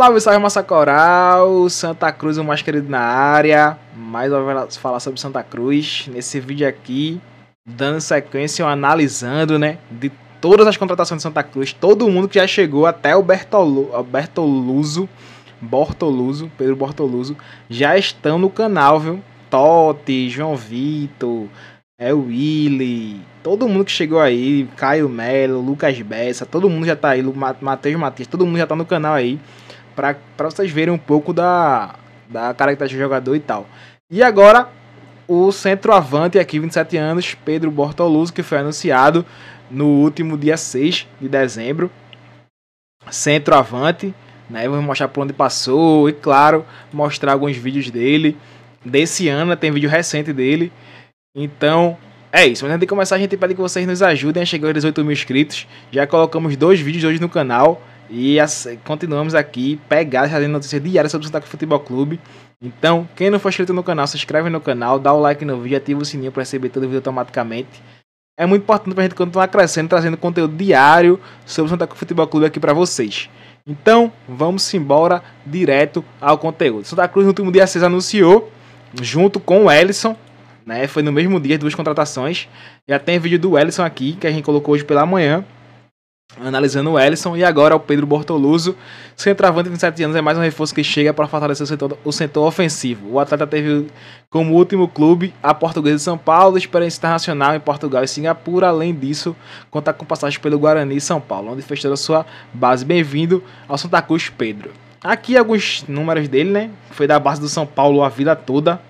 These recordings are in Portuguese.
Salve, salve, coral! Santa Cruz, o mais querido na área. Mais uma vez falar sobre Santa Cruz. Nesse vídeo aqui, dando sequência, analisando, né? De todas as contratações de Santa Cruz, todo mundo que já chegou, até o Bertoluso, Bortoluso, Pedro Bortoluso, já estão no canal, viu? Totti, João Vitor, é o Willy, todo mundo que chegou aí, Caio Melo, Lucas Bessa, todo mundo já tá aí, Matheus Matias, todo mundo já tá no canal aí para vocês verem um pouco da, da característica do jogador e tal. E agora, o centroavante aqui, 27 anos, Pedro Bortoluso, que foi anunciado no último dia 6 de dezembro. Centroavante, né? Vamos mostrar por onde passou e, claro, mostrar alguns vídeos dele. Desse ano, né? tem vídeo recente dele. Então, é isso, mas antes de começar, a gente pede que vocês nos ajudem a chegar aos 18 mil inscritos. Já colocamos dois vídeos hoje no canal. E as, continuamos aqui pegados, fazendo notícias diárias sobre o Santa Cruz Futebol Clube. Então, quem não for inscrito no canal, se inscreve no canal, dá o like no vídeo, ativa o sininho para receber todo o vídeo automaticamente. É muito importante para a gente continuar crescendo, trazendo conteúdo diário sobre o Santa Cruz Futebol Clube aqui para vocês. Então, vamos embora direto ao conteúdo. Santa Cruz no último dia 6 anunciou, junto com o Ellison, né? Foi no mesmo dia, duas contratações. Já tem vídeo do Ellison aqui, que a gente colocou hoje pela manhã analisando o Ellison e agora é o Pedro Bortoluso, centroavante de 27 anos, é mais um reforço que chega para fortalecer o setor, o setor ofensivo. O atleta teve como último clube a Portuguesa de São Paulo, experiência internacional em Portugal e Singapura. Além disso, conta com passagem pelo Guarani e São Paulo, onde fechou a sua base. Bem-vindo ao Santa Cruz, Pedro. Aqui alguns números dele, né? Foi da base do São Paulo a vida toda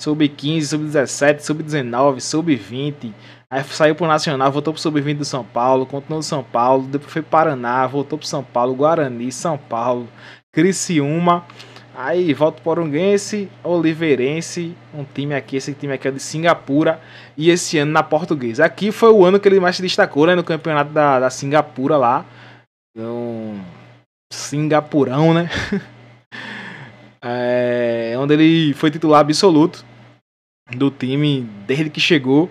sub-15, sub-17, sub-19, sub-20. Aí saiu pro Nacional, voltou pro sub-20 do São Paulo, continuou no São Paulo, depois foi Paraná, voltou pro São Paulo, Guarani, São Paulo, Criciúma. Aí volta Porunguense, Oliveirense, um time aqui, esse time aqui é de Singapura, e esse ano na Portuguesa. Aqui foi o ano que ele mais se destacou, né, no campeonato da, da Singapura lá. então Singapurão, né? é, onde ele foi titular absoluto do time desde que chegou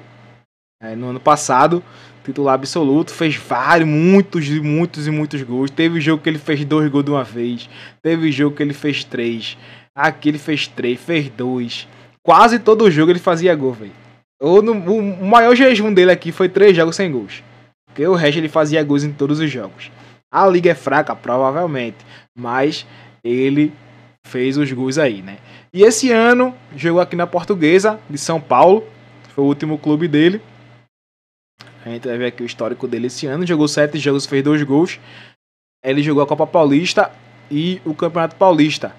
é, no ano passado. Titular absoluto, fez vários, muitos e muitos e muitos gols. Teve jogo que ele fez dois gols de uma vez, teve jogo que ele fez três. Aqui ele fez três, fez dois. Quase todo jogo ele fazia gol, velho. O maior jejum dele aqui foi três jogos sem gols. Porque o resto ele fazia gols em todos os jogos. A liga é fraca, provavelmente. Mas ele fez os gols aí, né? E esse ano jogou aqui na Portuguesa de São Paulo, foi o último clube dele. A gente vai ver aqui o histórico dele esse ano. Jogou sete jogos, fez dois gols. Ele jogou a Copa Paulista e o Campeonato Paulista,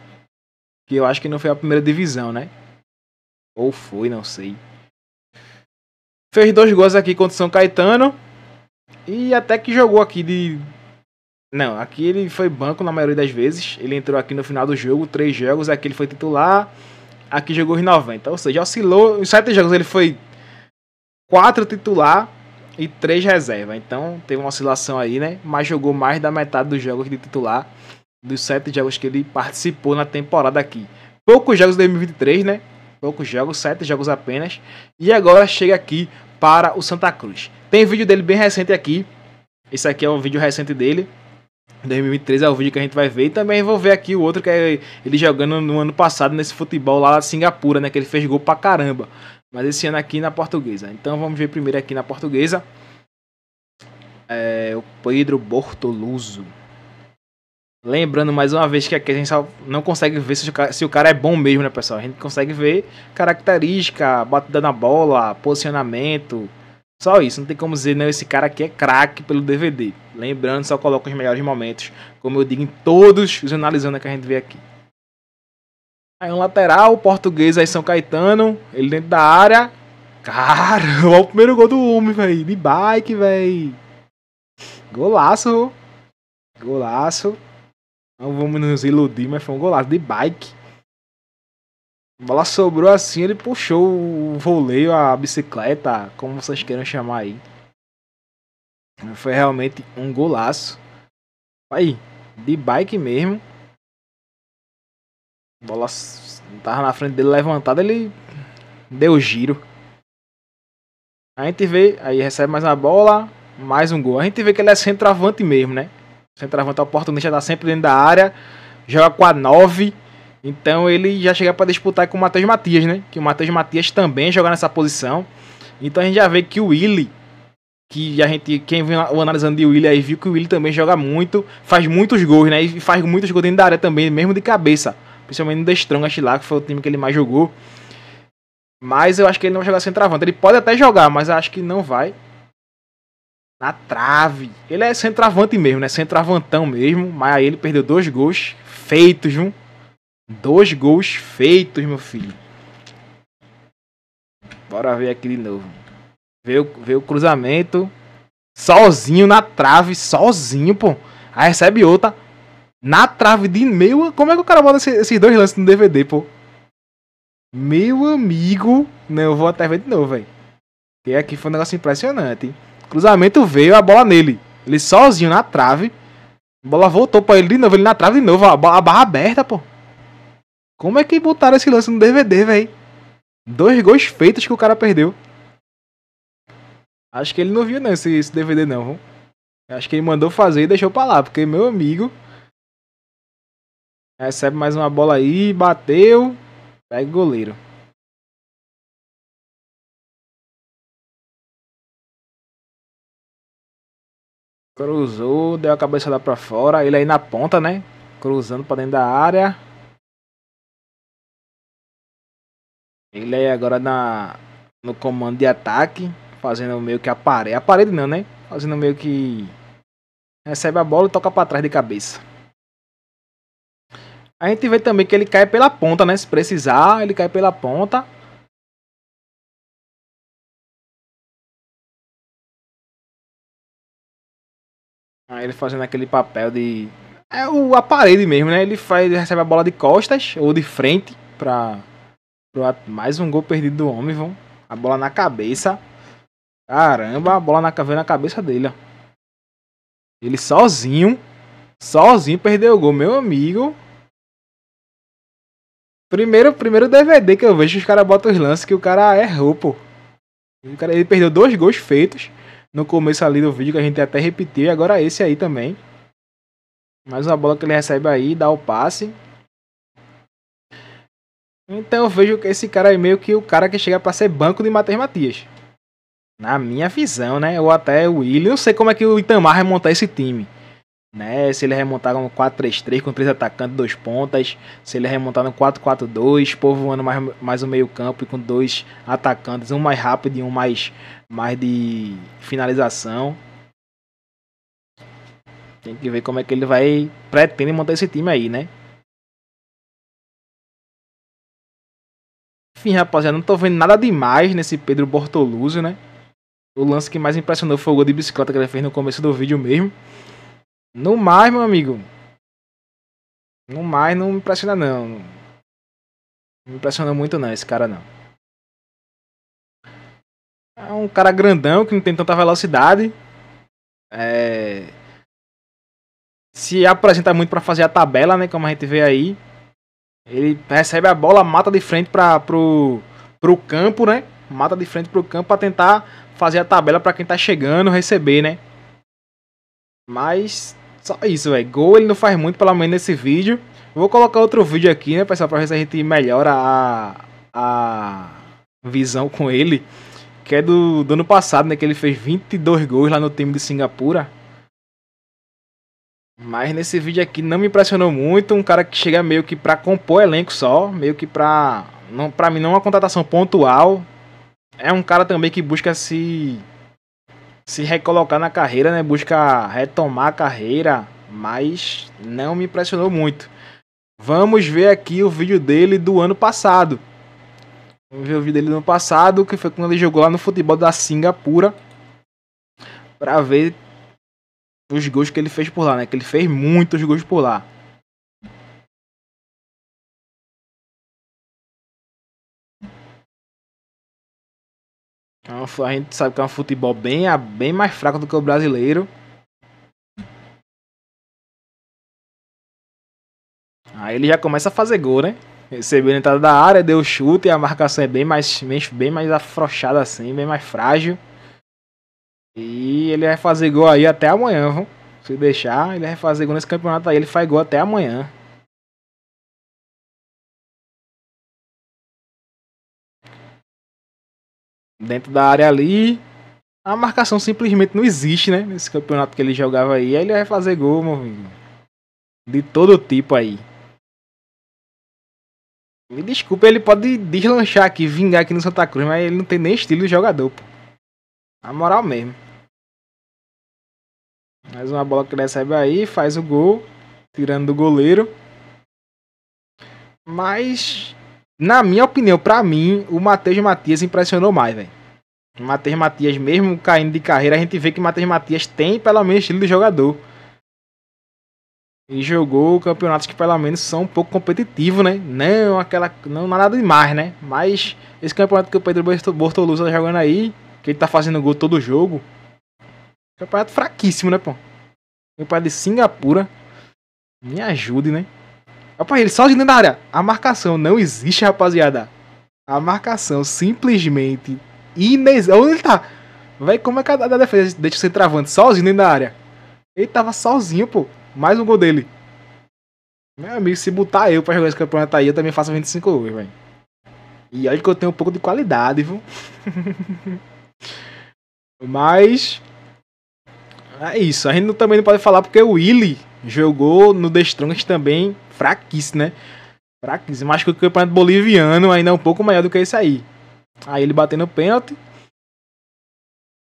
que eu acho que não foi a primeira divisão, né? Ou foi, não sei. Fez dois gols aqui contra o São Caetano e até que jogou aqui de não, aqui ele foi banco na maioria das vezes. Ele entrou aqui no final do jogo, três jogos. Aqui ele foi titular, aqui jogou os 90. Ou seja, oscilou. Em sete jogos ele foi quatro titular e três reserva. Então teve uma oscilação aí, né? Mas jogou mais da metade dos jogos de titular, dos sete jogos que ele participou na temporada aqui. Poucos jogos de 2023, né? Poucos jogos, sete jogos apenas. E agora chega aqui para o Santa Cruz. Tem vídeo dele bem recente aqui. Esse aqui é um vídeo recente dele 2023 é o vídeo que a gente vai ver. E também vou ver aqui o outro, que é ele jogando no ano passado nesse futebol lá de Singapura, né? Que ele fez gol pra caramba. Mas esse ano aqui na portuguesa. Então vamos ver primeiro aqui na portuguesa. É, o Pedro Bortoluso. Lembrando mais uma vez que aqui a gente não consegue ver se o, cara, se o cara é bom mesmo, né, pessoal? A gente consegue ver característica, batida na bola, posicionamento, só isso, não tem como dizer, não, esse cara aqui é craque pelo DVD. Lembrando, só coloca os melhores momentos, como eu digo em todos os analisando que a gente vê aqui. Aí um lateral, português aí São Caetano, ele dentro da área. Cara, olha o primeiro gol do homem, velho. De bike, velho. Golaço. Golaço. Não vamos nos iludir, mas foi um golaço de bike. A bola sobrou assim, ele puxou o voleio, a bicicleta, como vocês queiram chamar aí. Foi realmente um golaço. Aí, de bike mesmo. A bola tava na frente dele levantada, ele deu giro. A gente vê, aí recebe mais uma bola, mais um gol. A gente vê que ele é centroavante mesmo, né? Centroavante oportunista, tá sempre dentro da área, joga com a 9. Então ele já chega para disputar com o Matheus Matias, né? Que o Matheus Matias também joga nessa posição. Então a gente já vê que o Willi, que a gente, quem vem analisando de Willi aí viu que o Willi também joga muito, faz muitos gols, né? E faz muitos gols dentro da área também, mesmo de cabeça. Principalmente no The Strongest lá, que foi o time que ele mais jogou. Mas eu acho que ele não vai jogar centroavante. Ele pode até jogar, mas eu acho que não vai. Na trave. Ele é centroavante mesmo, né? Centroavantão mesmo. Mas aí ele perdeu dois gols feitos, viu? Dois gols feitos, meu filho. Bora ver aqui de novo. Veio, veio o cruzamento. Sozinho na trave. Sozinho, pô. Aí recebe outra. Na trave de meio. Como é que o cara bota esses dois lances no DVD, pô? Meu amigo. Não, eu vou até ver de novo, velho. Porque aqui foi um negócio impressionante. Hein? Cruzamento veio, a bola nele. Ele sozinho na trave. A bola voltou pra ele de novo. Ele na trave de novo. A barra aberta, pô. Como é que botaram esse lance no DVD, velho? Dois gols feitos que o cara perdeu. Acho que ele não viu não esse, esse DVD não. Viu? Acho que ele mandou fazer e deixou pra lá, porque meu amigo recebe mais uma bola aí, bateu, pega o goleiro. Cruzou, deu a cabeça lá pra fora, ele aí na ponta, né? Cruzando pra dentro da área. Ele é agora na, no comando de ataque, fazendo meio que a parede. A parede não, né? Fazendo meio que. Recebe a bola e toca para trás de cabeça. A gente vê também que ele cai pela ponta, né? Se precisar, ele cai pela ponta. Aí ele fazendo aquele papel de. É o a parede mesmo, né? Ele faz, ele recebe a bola de costas ou de frente pra mais um gol perdido do homem, vão. A bola na cabeça. Caramba, a bola na, veio na cabeça dele, ó. Ele sozinho. Sozinho perdeu o gol, meu amigo. Primeiro, primeiro DVD que eu vejo os caras botam os lances que o cara errou, pô. O cara, ele perdeu dois gols feitos no começo ali do vídeo que a gente até repetiu. E agora esse aí também. Mais uma bola que ele recebe aí, dá o passe. Então eu vejo que esse cara é meio que o cara que chega para ser banco de Matheus Matias. Na minha visão, né? Ou até o Willi. Não sei como é que o Itamar vai montar esse time. Né? Se ele remontar um 4-3-3 com três atacantes, dois pontas. Se ele remontar no 4-4-2, povoando mais, mais o meio-campo e com dois atacantes, um mais rápido e um mais, mais de finalização. Tem que ver como é que ele vai pretende montar esse time aí, né? Enfim, rapaziada, não tô vendo nada demais nesse Pedro Bortoluso, né? O lance que mais impressionou foi o gol de bicicleta que ele fez no começo do vídeo mesmo. No mais, meu amigo. No mais, não me impressiona não. Não me impressiona muito não, esse cara não. É um cara grandão que não tem tanta velocidade. É... Se apresenta muito para fazer a tabela, né? Como a gente vê aí. Ele recebe a bola, mata de frente para pro, pro campo, né? Mata de frente pro campo para tentar fazer a tabela para quem tá chegando receber, né? Mas só isso, velho. Gol ele não faz muito, pelo menos nesse vídeo. vou colocar outro vídeo aqui, né, pessoal, para ver se a gente melhora a, a visão com ele. Que é do, do ano passado, né, que ele fez 22 gols lá no time de Singapura. Mas nesse vídeo aqui não me impressionou muito, um cara que chega meio que pra compor elenco só, meio que pra... Não, pra mim não é uma contratação pontual, é um cara também que busca se... Se recolocar na carreira, né? Busca retomar a carreira, mas não me impressionou muito. Vamos ver aqui o vídeo dele do ano passado. Vamos ver o vídeo dele do ano passado, que foi quando ele jogou lá no futebol da Singapura. Pra ver os gols que ele fez por lá, né? Que ele fez muitos gols por lá. É a gente sabe que é um futebol bem, bem mais fraco do que o brasileiro. Aí ele já começa a fazer gol, né? Recebeu na entrada da área, deu o chute, a marcação é bem mais, bem mais afrouxada assim, bem mais frágil. E ele vai fazer gol aí até amanhã, viu? Se deixar, ele vai fazer gol nesse campeonato aí, ele faz gol até amanhã. Dentro da área ali, a marcação simplesmente não existe, né? Nesse campeonato que ele jogava aí, aí ele vai fazer gol, meu De todo tipo aí. Me desculpa, ele pode deslanchar aqui, vingar aqui no Santa Cruz, mas ele não tem nem estilo de jogador, pô. A moral mesmo. Mais uma bola que ele recebe aí, faz o gol, tirando do goleiro. Mas, na minha opinião, para mim, o Matheus Matias impressionou mais, velho. Matheus Matias, mesmo caindo de carreira, a gente vê que Matheus Matias tem pelo menos estilo de jogador. E jogou campeonatos que pelo menos são um pouco competitivos, né? Não aquela. Não nada demais, né? Mas esse campeonato que o Pedro Bortolusa tá jogando aí, que ele tá fazendo gol todo jogo. É campeonato fraquíssimo, né, pô? Campeonato de Singapura. Me ajude, né? Rapaz, ele sozinho dentro da área. A marcação não existe, rapaziada. A marcação simplesmente Inês. Onde ele tá? Vai como é que a da defesa deixa você travando sozinho dentro da área? Ele tava sozinho, pô. Mais um gol dele. Meu amigo, se botar eu pra jogar esse campeonato aí, eu também faço 25 gols, velho. E olha que eu tenho um pouco de qualidade, viu? Mas. É isso. A gente também não pode falar porque o Willy jogou no The Strongest também fraquíssimo, né? Fraquíssimo. Mas que o campeonato boliviano ainda é um pouco maior do que esse aí. Aí ele batendo pênalti.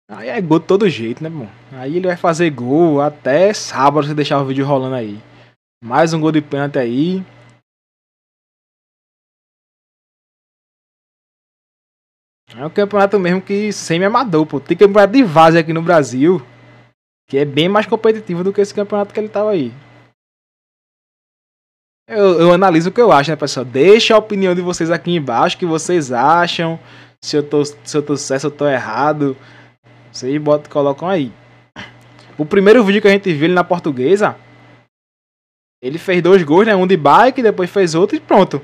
Aí é gol de todo jeito, né, bom? Aí ele vai fazer gol até sábado se deixar o vídeo rolando aí. Mais um gol de pênalti aí. É um campeonato mesmo que semi-amador, pô. Tem campeonato de vaza aqui no Brasil, que é bem mais competitivo do que esse campeonato que ele tava aí. Eu, eu, analiso o que eu acho, né, pessoal? Deixa a opinião de vocês aqui embaixo, o que vocês acham, se eu tô, se eu tô certo, se eu tô errado. Vocês botam, colocam aí. O primeiro vídeo que a gente viu ele na portuguesa, ele fez dois gols, né? Um de bike, depois fez outro e pronto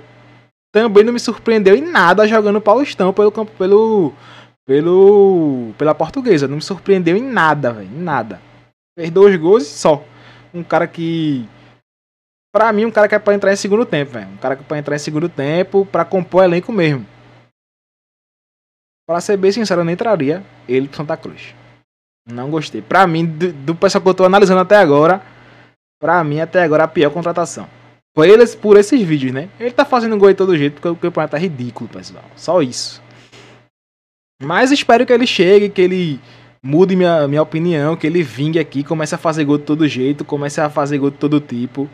também não me surpreendeu em nada jogando Paulistão pelo campo pelo pelo pela portuguesa, não me surpreendeu em nada, velho, nada. Fez dois gols e só. Um cara que para mim um cara que é para entrar em segundo tempo, velho. Um cara que é para entrar em segundo tempo para compor elenco mesmo. Para ser bem sincero, eu nem entraria ele pro Santa Cruz. Não gostei. Pra mim, do, do pessoal que eu tô analisando até agora, pra mim até agora a pior contratação por eles por esses vídeos, né? Ele tá fazendo gol de todo jeito porque o campeonato tá ridículo, pessoal. Só isso. Mas espero que ele chegue, que ele mude minha, minha opinião, que ele vingue aqui, comece a fazer gol de todo jeito, comece a fazer gol de todo tipo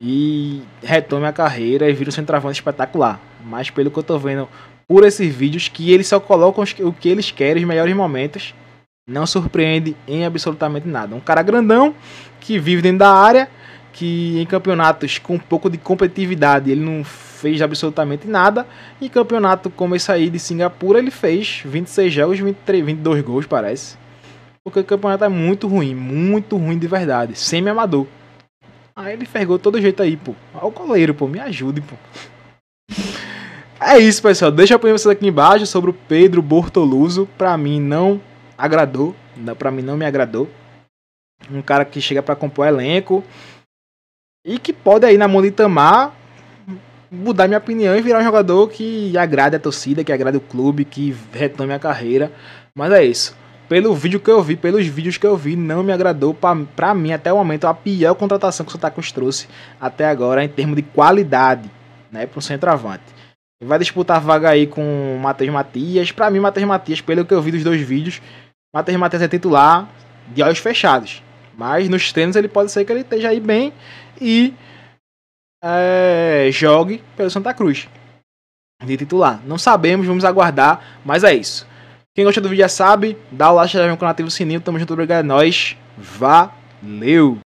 e retome a carreira e vira um centroavante espetacular. Mas pelo que eu tô vendo por esses vídeos, que eles só colocam o que eles querem, os melhores momentos, não surpreende em absolutamente nada. Um cara grandão que vive dentro da área que em campeonatos com um pouco de competitividade ele não fez absolutamente nada. Em campeonato como esse aí de Singapura, ele fez 26 jogos, 23, 22 gols, parece. Porque o campeonato é muito ruim, muito ruim de verdade, semi-amador. Aí ele fergou todo jeito aí, pô. Olha o coleiro, pô, me ajude, pô. É isso, pessoal. Deixa a opinião vocês aqui embaixo sobre o Pedro Bortoluso. Pra mim, não agradou. Pra mim, não me agradou. Um cara que chega para compor elenco e que pode aí na mão de Itamar mudar minha opinião e virar um jogador que agrade a torcida, que agrade o clube, que retome a carreira. Mas é isso. Pelo vídeo que eu vi, pelos vídeos que eu vi, não me agradou. Pra, mim, até o momento, a pior contratação que o Sotacos trouxe até agora em termos de qualidade né, para o centroavante. Vai disputar vaga aí com o Matheus Matias. Para mim, Matheus Matias, pelo que eu vi dos dois vídeos, Matheus Matias é titular de olhos fechados. Mas nos treinos ele pode ser que ele esteja aí bem e é, jogue pelo Santa Cruz de titular. Não sabemos, vamos aguardar, mas é isso. Quem gostou do vídeo já sabe, dá o like, já com o nativo sininho, tamo junto, obrigado, é nóis, valeu!